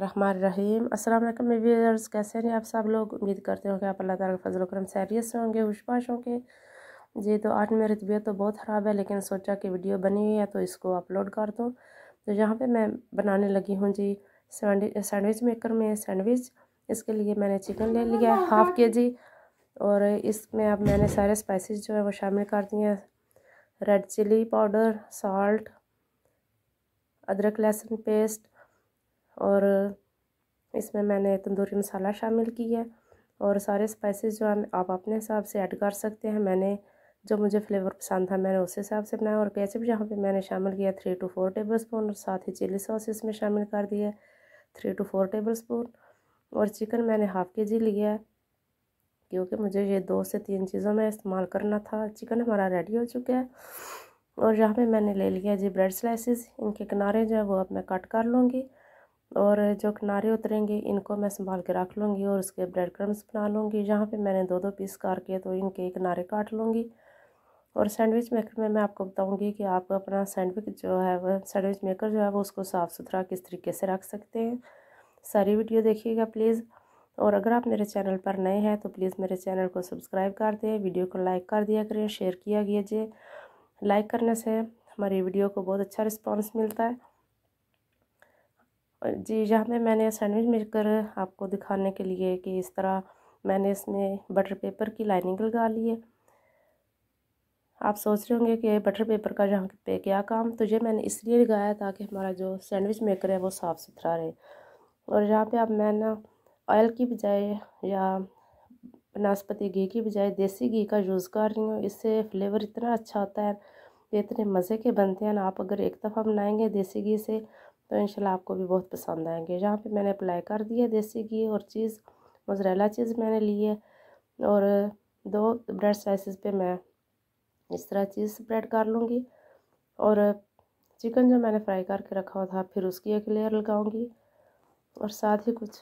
रहीम अस्सलाम वालेकुम व्यूअर्स कैसे हैं आप सब लोग उम्मीद करते होंगे आप अल्लाह ताला के फजल करम सैरियत से होंगे खुशबाश होंगे जी तो आज मेरी तबीयत तो बहुत ख़राब है लेकिन सोचा कि वीडियो बनी हुई है तो इसको अपलोड कर दूँ तो यहाँ पे मैं बनाने लगी हूँ जी सैंडविच मेकर में सैंडविच इसके लिए मैंने चिकन ले लिया है हाफ़ के जी और इसमें अब मैंने सारे स्पाइसिस जो है वो शामिल कर दिए हैं रेड चिली पाउडर सॉल्ट अदरक लहसुन पेस्ट और इसमें मैंने तंदूरी मसाला शामिल किया और सारे स्पाइसेस जो हैं आप अपने हिसाब से ऐड कर सकते हैं मैंने जो मुझे फ्लेवर पसंद था मैंने उस हिसाब से बनाया और केचप जहाँ पे मैंने शामिल किया three two four tablespoon और साथ ही चिली सॉस इसमें शामिल कर दिया three two four tablespoon और चिकन मैंने हाफ़ के जी लिया है क्योंकि मुझे ये दो से तीन चीज़ों में इस्तेमाल करना था चिकन हमारा रेडी हो चुका है और यहाँ पे मैंने ले लिया जी ब्रेड स्लाइसिस इनके किनारे जो है वो अब मैं कट कर लूँगी और जो किनारे उतरेंगे इनको मैं संभाल के रख लूँगी और उसके ब्रेड क्रम्स बना लूँगी यहाँ पे मैंने दो दो पीस करके तो इनके किनारे काट लूँगी और सैंडविच मेकर में मैं आपको बताऊँगी कि आप अपना सैंडविच जो है वह सैंडविच मेकर जो है वो उसको साफ़ सुथरा किस तरीके से रख सकते हैं सारी वीडियो देखिएगा प्लीज़ और अगर आप मेरे चैनल पर नए हैं तो प्लीज़ मेरे चैनल को सब्सक्राइब कर दें वीडियो को लाइक कर दिया करें शेयर किया कीजिए लाइक करने से हमारी वीडियो को बहुत अच्छा रिस्पॉन्स मिलता है जी यहाँ पे मैंने सैंडविच मेकर आपको दिखाने के लिए कि इस तरह मैंने इसमें बटर पेपर की लाइनिंग लगा ली है आप सोच रहे होंगे कि बटर पेपर का यहाँ पे क्या काम तो ये मैंने इसलिए लगाया ताकि हमारा जो सैंडविच मेकर है वो साफ़ सुथरा रहे और यहाँ पे आप मैं ना ऑयल की बजाय या बनस्पति घी की बजाय देसी घी का यूज़ कर रही हूँ इससे फ्लेवर इतना अच्छा आता है इतने मज़े के बनते हैं ना आप अगर एक दफ़ा बनाएंगे देसी घी से तो इन आपको भी बहुत पसंद आएंगे यहाँ पे मैंने अप्लाई कर दिया देसी घी और चीज़ मोजरेला चीज़ मैंने ली है और दो ब्रेड स्लाइसिस पे मैं इस तरह चीज़ स्प्रेड कर लूँगी और चिकन जो मैंने फ्राई करके रखा हुआ था फिर उसकी एक लेयर लगाऊँगी और साथ ही कुछ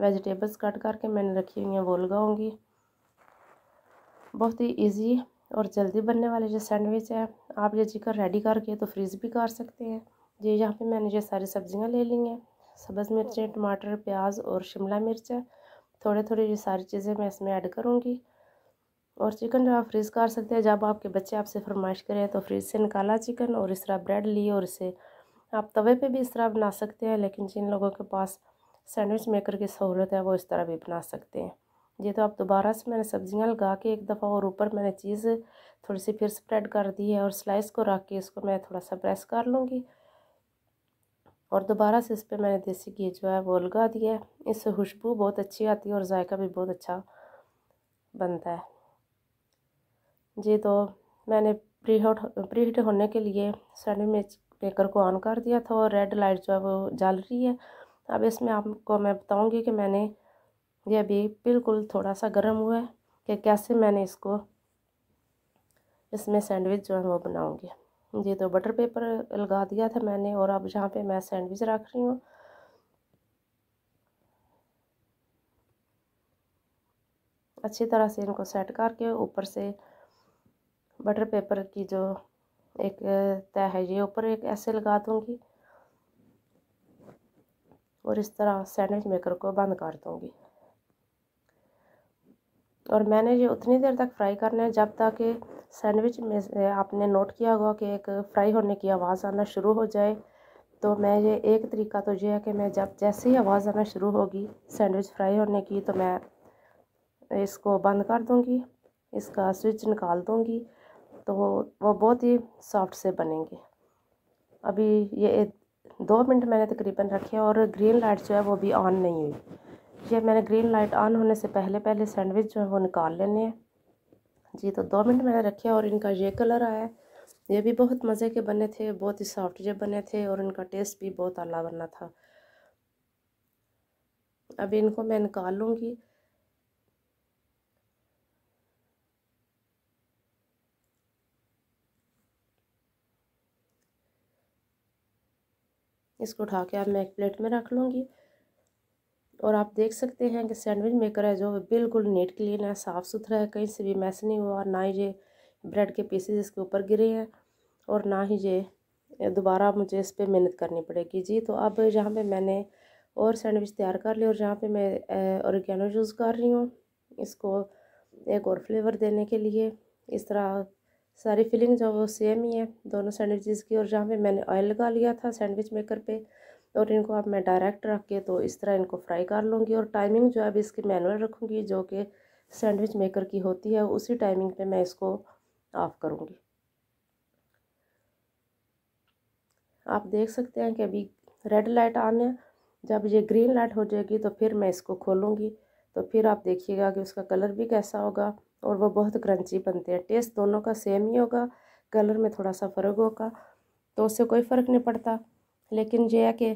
वेजिटेबल्स कट करके मैंने रखी हुई हैं वो लगाऊँगी बहुत ही ईजी और जल्दी बनने वाले जो सैंडविच है आप ये चिकन रेडी करके तो फ्रीज़ भी कर सकते हैं जी यहाँ पे मैंने ये सारी सब्जियाँ ले ली हैं सब्ज़ मिर्चें टमाटर प्याज और शिमला मिर्च थोड़े थोड़े ये सारी चीज़ें मैं इसमें ऐड करूँगी और चिकन जो आप फ्रीज़ कर सकते हैं जब आपके बच्चे आपसे फरमाइश करें तो फ्रीज से निकाला चिकन और इस तरह ब्रेड लिए और इसे आप तवे पे भी इस तरह बना सकते हैं लेकिन जिन लोगों के पास सैंडविच मेकर की सहूलत है वो इस तरह भी बना सकते हैं ये तो आप दोबारा से मैंने सब्जियां लगा के एक दफ़ा और ऊपर मैंने चीज़ थोड़ी सी फिर स्प्रेड कर दी है और स्लाइस को रख के इसको मैं थोड़ा सा प्रेस कर लूँगी और दोबारा से इस पर मैंने देसी घी जो है वो लगा दिया है इससे खुशबू बहुत अच्छी आती है और जायका भी बहुत अच्छा बनता है जी तो मैंने प्रीहट हॉट प्री हीट होने के लिए सैंडविच मेकर को ऑन कर दिया था और रेड लाइट जो है वो जल रही है अब इसमें आपको मैं बताऊंगी कि मैंने ये अभी बिल्कुल थोड़ा सा गर्म हुआ है कि कैसे मैंने इसको इसमें सैंडविच जो है वो बनाऊँगी ये तो बटर पेपर लगा दिया था मैंने और अब जहाँ पे मैं सैंडविच रख रही हूँ अच्छी तरह से इनको सेट करके ऊपर से बटर पेपर की जो एक तय है ये ऊपर एक ऐसे लगा दूँगी और इस तरह सैंडविच मेकर को बंद कर दूँगी और मैंने ये उतनी देर तक फ्राई करना है जब तक सैंडविच में आपने नोट किया होगा कि एक फ्राई होने की आवाज़ आना शुरू हो जाए तो मैं ये एक तरीका तो ये है कि मैं जब जैसे ही आवाज़ आना शुरू होगी सैंडविच फ्राई होने की तो मैं इसको बंद कर दूँगी इसका स्विच निकाल दूँगी तो वो बहुत ही सॉफ्ट से बनेंगे अभी ये दो मिनट मैंने तकरीबन रखे और ग्रीन लाइट जो है वो भी ऑन नहीं हुई ये मैंने ग्रीन लाइट ऑन होने से पहले पहले सैंडविच जो है वो निकाल लेने हैं जी तो दो मिनट मैंने रखे और इनका ये कलर आया ये भी बहुत मज़े के बने थे बहुत ही सॉफ्ट जब बने थे और इनका टेस्ट भी बहुत अला बना था अब इनको मैं निकाल लूँगी इसको उठा के अब मैं एक प्लेट में रख लूँगी और आप देख सकते हैं कि सैंडविच मेकर है जो बिल्कुल नीट क्लीन है साफ़ सुथरा है कहीं से भी मैस नहीं हुआ और ना ही ये ब्रेड के पीसेज इसके ऊपर गिरे हैं और ना ही ये दोबारा मुझे इस पर मेहनत करनी पड़ेगी जी तो अब जहाँ पे मैंने और सैंडविच तैयार कर लिया और जहाँ पे मैं औरगेनो यूज़ कर रही हूँ इसको एक और फ्लेवर देने के लिए इस तरह सारी फिलिंग जो वो सेम ही है दोनों सैंडविचेज़ की और जहाँ पर मैंने ऑयल लगा लिया था सैंडविच मेकर पे और इनको अब मैं डायरेक्ट रख के तो इस तरह इनको फ्राई कर लूँगी और टाइमिंग जो है अभी इसकी मैनुअल रखूँगी जो कि सैंडविच मेकर की होती है उसी टाइमिंग पे मैं इसको ऑफ़ करूँगी आप देख सकते हैं कि अभी रेड लाइट आने जब ये ग्रीन लाइट हो जाएगी तो फिर मैं इसको खोलूँगी तो फिर आप देखिएगा कि उसका कलर भी कैसा होगा और वो बहुत क्रंची बनते हैं टेस्ट दोनों का सेम ही होगा कलर में थोड़ा सा फ़र्क होगा तो उससे कोई फ़र्क नहीं पड़ता लेकिन यह है कि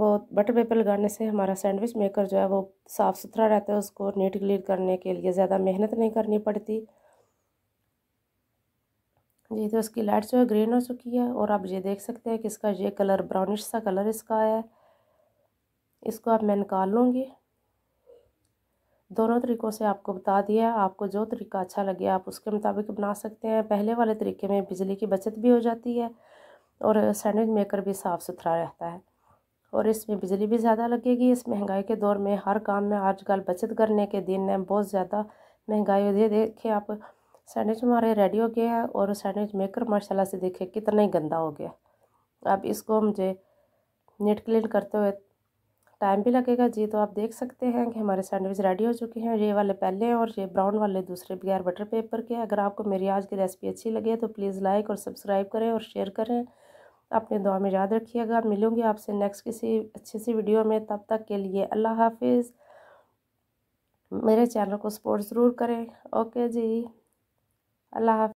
वो बटर पेपर लगाने से हमारा सैंडविच मेकर जो है वो साफ़ सुथरा रहता है उसको नीट क्लीन करने के लिए ज़्यादा मेहनत नहीं करनी पड़ती जी तो उसकी लाइट जो है ग्रीन हो चुकी है और आप ये देख सकते हैं कि इसका ये कलर ब्राउनिश सा कलर इसका आया है इसको आप मैं निकाल लूँगी दोनों तरीक़ों से आपको बता दिया आपको जो तरीका अच्छा लगे आप उसके मुताबिक बना सकते हैं पहले वाले तरीके में बिजली की बचत भी हो जाती है और सैंडविच मेकर भी साफ़ सुथरा रहता है और इसमें बिजली भी ज़्यादा लगेगी इस महंगाई के दौर में हर काम में आजकल बचत करने के दिन में बहुत ज़्यादा महंगाई हो देखे आप सैंडविच हमारे रेडी हो गया है और सैंडविच मेकर माशाल्लाह से देखे कितना ही गंदा हो गया अब इसको मुझे नेट क्लीन करते हुए टाइम भी लगेगा जी तो आप देख सकते हैं कि हमारे सैंडविच रेडी हो चुके हैं ये वाले पहले हैं और ये ब्राउन वाले दूसरे बगैर बटर पेपर के अगर आपको मेरी आज की रेसिपी अच्छी लगे तो प्लीज़ लाइक और सब्सक्राइब करें और शेयर करें तो अपने दुआ में याद रखिएगा मिलूँगी आपसे नेक्स्ट किसी अच्छे सी वीडियो में तब तक के लिए अल्लाह हाफिज़ मेरे चैनल को सपोर्ट ज़रूर करें ओके जी अल्लाह